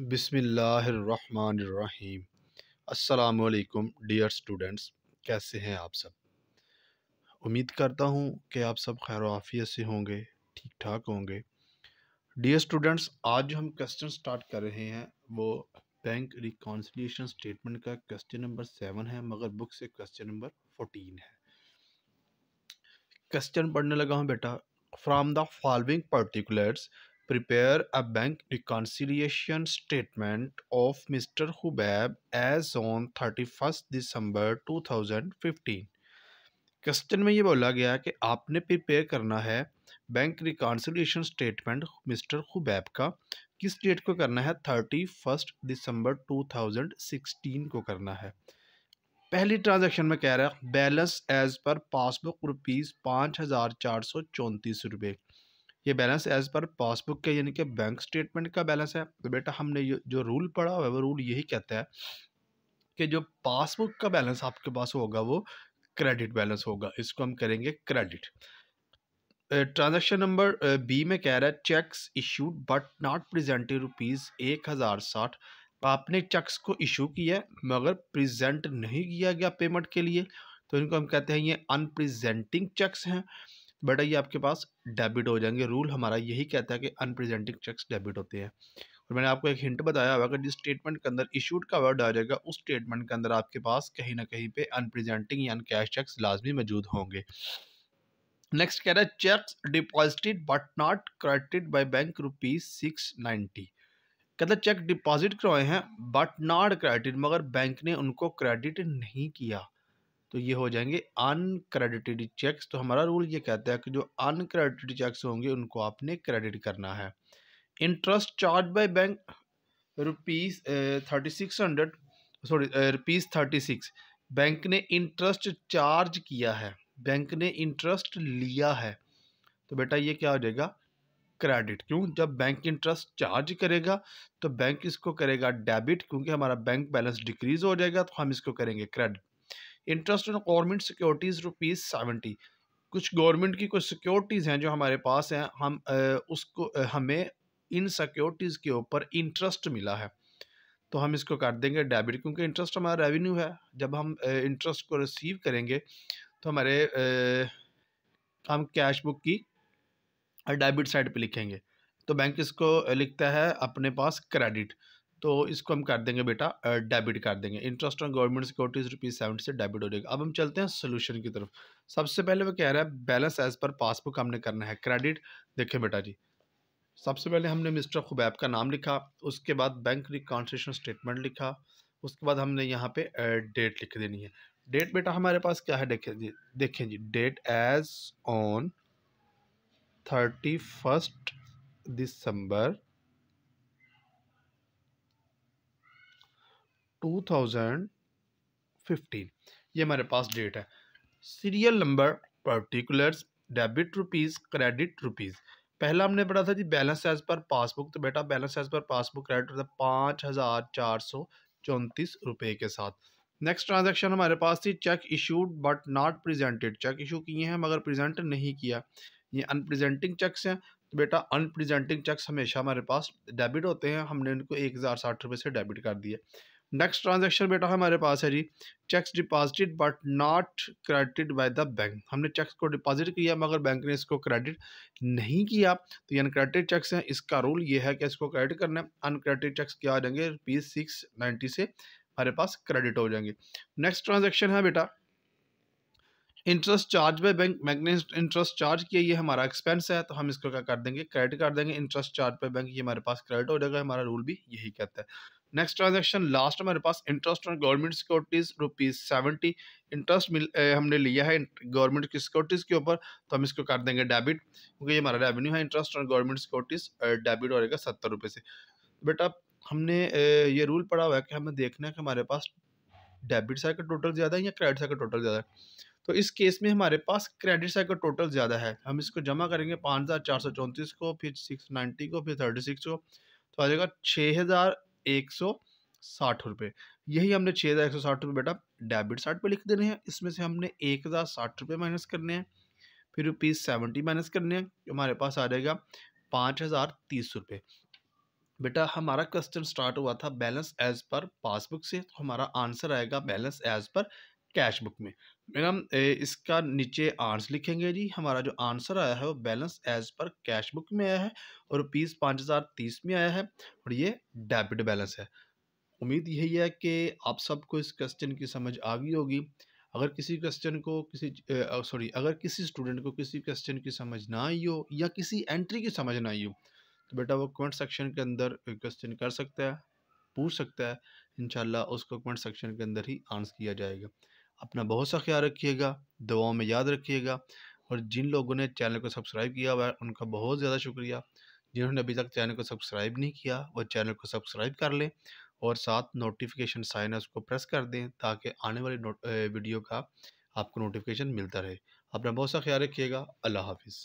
बिसमीम असलकुम dear students कैसे हैं आप सब उम्मीद करता हूं कि आप सब खैर आफियत से होंगे ठीक ठाक होंगे डियर स्टूडेंट्स आज जो हम क्वेश्चन स्टार्ट कर रहे हैं वो बैंक रिकॉन्सलिएशन स्टेटमेंट का क्वेश्चन नंबर सेवन है मगर बुक से क्वेश्चन नंबर फोर्टीन है क्वेश्चन पढ़ने लगा हूँ बेटा from the following particulars prepare a bank prepare statement of mister statement as on thirty first December two thousand fifteen question में ये बोला गया कि आपने प्रिपेयर करना है bank reconciliation statement mister Khubaib का किस डेट को करना है thirty first December two thousand sixteen को करना है पहली ट्रांजेक्शन में कह रहा है balance as per passbook rupees पाँच हज़ार चार सौ चौंतीस रुपये ये बैलेंस एज पर पासबुक के यानी कि बैंक स्टेटमेंट का बैलेंस है तो बेटा हमने जो रूल पढ़ा हुआ है वो रूल यही कहता है कि जो पासबुक का बैलेंस आपके पास होगा वो क्रेडिट बैलेंस होगा इसको हम करेंगे क्रेडिट ट्रांजेक्शन नंबर बी में कह रहा है cheques issued but not presented rupees एक हज़ार साठ तो आपने चेक्स को इशू किया मगर प्रेजेंट नहीं किया गया पेमेंट के लिए तो इनको हम कहते हैं ये अनप्रेजेंटिंग चेक्स हैं बेटा ये आपके पास डेबिट हो जाएंगे रूल हमारा यही कहता है कि अनप्रेजेंटिंग चेक्स डेबिट होते हैं और मैंने आपको एक हिंट बताया होगा जिस स्टेटमेंट के अंदर इशूड का वर्ड आ जाएगा उस स्टेटमेंट के अंदर आपके पास कहीं ना कहीं पे अनप्रेजेंटिंग या अनकैश चेक्स लाजमी मौजूद होंगे नेक्स्ट कह रहा है cheques deposited but not credited by bank rupees six ninety कहता चेक डिपॉजिट करवाए हैं बट नॉट क्रेडिट मगर बैंक ने उनको क्रेडिट नहीं किया तो ये हो जाएंगे अनक्रेडिटेड चेक्स तो हमारा रूल ये कहता है कि जो अनक्रेडिटेड चेक्स होंगे उनको आपने क्रेडिट करना है interest charge by bank rupees thirty six hundred sorry rupees thirty six bank ने इंटरेस्ट चार्ज किया है बैंक ने इंटरेस्ट लिया है तो बेटा ये क्या हो जाएगा क्रेडिट क्यों जब बैंक इंटरेस्ट चार्ज करेगा तो बैंक इसको करेगा डेबिट क्योंकि हमारा बैंक बैलेंस डिक्रीज़ हो जाएगा तो हम इसको करेंगे credit interest on government securities rupees seventy कुछ गवर्नमेंट की कुछ सिक्योरिटीज़ हैं जो हमारे पास हैं हम उसको हमें इन सिक्योरिटीज़ के ऊपर इंटरेस्ट मिला है तो हम इसको काट देंगे डेबिट क्योंकि इंटरेस्ट हमारा रेवेन्यू है जब हम इंटरेस्ट को रिसीव करेंगे तो हमारे हम कैश बुक की डेबिट साइड पे लिखेंगे तो बैंक इसको लिखता है अपने पास क्रेडिट तो इसको हम कर देंगे बेटा डेबिट कर देंगे interest on government securities rupees seventy से डेबिट हो जाएगा अब हम चलते हैं सोल्यूशन की तरफ सबसे पहले वो कह रहा है बैलेंस एज पर पासबुक हमने करना है क्रेडिट देखें बेटा जी सबसे पहले हमने मिस्टर खुबैब का नाम लिखा उसके बाद बैंक रिकॉन्सेशन स्टेटमेंट लिखा उसके बाद हमने यहाँ पे डेट लिख देनी है डेट बेटा हमारे पास क्या है देखें जी देखें जी date as on thirty first December 2015 ये हमारे पास डेट है serial number particulars debit rupees credit rupees पहला हमने पढ़ा था जी बैलेंस एज पर पासबुक तो बेटा balance as per passbook credit होता है पाँच हज़ार चार सौ चौंतीस रुपये के साथ नेक्स्ट ट्रांजैक्शन हमारे पास थी cheque issued but not presented cheque issue किए हैं मगर प्रेजेंट नहीं किया ये अनप्रेजेंटिंग चेक्स हैं तो बेटा अनप्रेजेंटिंग चेक्स हमेशा हमारे पास डेबिट होते हैं हमने इनको एक हज़ार साठ रुपये से डेबिट कर दिया नेक्स्ट ट्रांजेक्शन बेटा हमारे पास है जी cheques deposited but not credited by the bank हमने चेक्स को डिपॉजिट किया मगर बैंक ने इसको क्रेडिट नहीं किया तो ये अनक्रेडिटेड चेक्स हैं इसका रूल ये है कि इसको क्रेडिट करना है अनक्रेडिटेड चेक्स क्या आ जाएंगे रुपीज़ सिक्स नाइन्टी से हमारे पास क्रेडिट हो जाएंगे नेक्स्ट ट्रांजेक्शन है बेटा interest charge by bank bank ने इंटरेस्ट चार्ज किया ये हमारा एक्सपेंस है तो हम इसको क्या कर देंगे क्रेडिट कर देंगे इंटरेस्ट चार्ज बाय बैंक ये हमारे पास क्रेडिट हो जाएगा हमारा रूल भी यही कहता है नेक्स्ट ट्रांजेक्शन लास्ट हमारे पास interest on government securities rupees seventy interest मिल ए, हमने लिया है गवर्नमेंट की सिक्योरिटीज़ के ऊपर तो हम इसको कर देंगे डेबिट क्योंकि ये हमारा रेवेन्यू है interest on government securities debit हो रहेगा सत्तर रुपये से बेटा हमने ए, ये रूल पढ़ा हुआ है कि हमें देखना है कि हमारे पास डेबिट साइड का टोटल ज़्यादा है या क्रेडिट साइड का टोटल ज़्यादा है तो इस केस में हमारे पास क्रेडिट साइड का टोटल ज़्यादा है हम इसको जमा करेंगे पाँच हज़ार चार सौ चौंतीस को फिर सिक्स नाइन्टी को फिर थर्टी सिक्स को तो आ जाएगा छः हज़ार एक सौ साठ यही हमने छः हज़ार एक सौ साठ बेटा डेबिट साइड पे लिख देने हैं इसमें से हमने एक हज़ार साठ रुपए माइनस करने हैं फिर रुपीज़ सेवेंटी माइनस करने हैं हमारे पास आ जाएगा पाँच हज़ार तीस रुपये बेटा हमारा क्वेश्चन स्टार्ट हुआ था बैलेंस एज पर पासबुक से तो हमारा आंसर आएगा बैलेंस एज पर कैश बुक में मैडम इसका नीचे आंस लिखेंगे जी हमारा जो आंसर आया है वो बैलेंस एज पर कैश बुक में आया है और रुपीज़ पाँच हज़ार तीस में आया है और ये डेबिट बैलेंस है उम्मीद यही है कि आप सबको इस क्वेश्चन की समझ आ गई होगी अगर किसी क्वेश्चन को किसी सॉरी अगर किसी स्टूडेंट को किसी क्वेश्चन की समझ ना आई हो या किसी एंट्री की समझ ना आई हो तो बेटा वो कमेंट सेक्शन के अंदर क्वेश्चन कर सकता है पूछ सकता है इन उसको कमेंट सेक्शन के अंदर ही आंसर किया जाएगा अपना बहुत सा ख्याल रखिएगा दवाओं में याद रखिएगा और जिन लोगों ने चैनल को सब्सक्राइब किया हुआ है उनका बहुत ज़्यादा शुक्रिया जिन्होंने अभी तक चैनल को सब्सक्राइब नहीं किया वो चैनल को सब्सक्राइब कर लें और साथ नोटिफिकेशन साइन है उसको प्रेस कर दें ताकि आने वाली वीडियो का आपको नोटिफिकेशन मिलता रहे अपना बहुत सा ख्याल रखिएगा अल्लाह हाफिज़